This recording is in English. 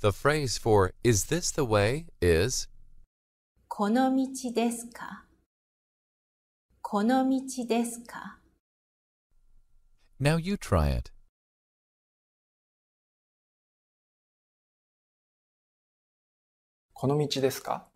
The phrase for is this the way is この道ですかこの道ですか Now you try it. この道ですか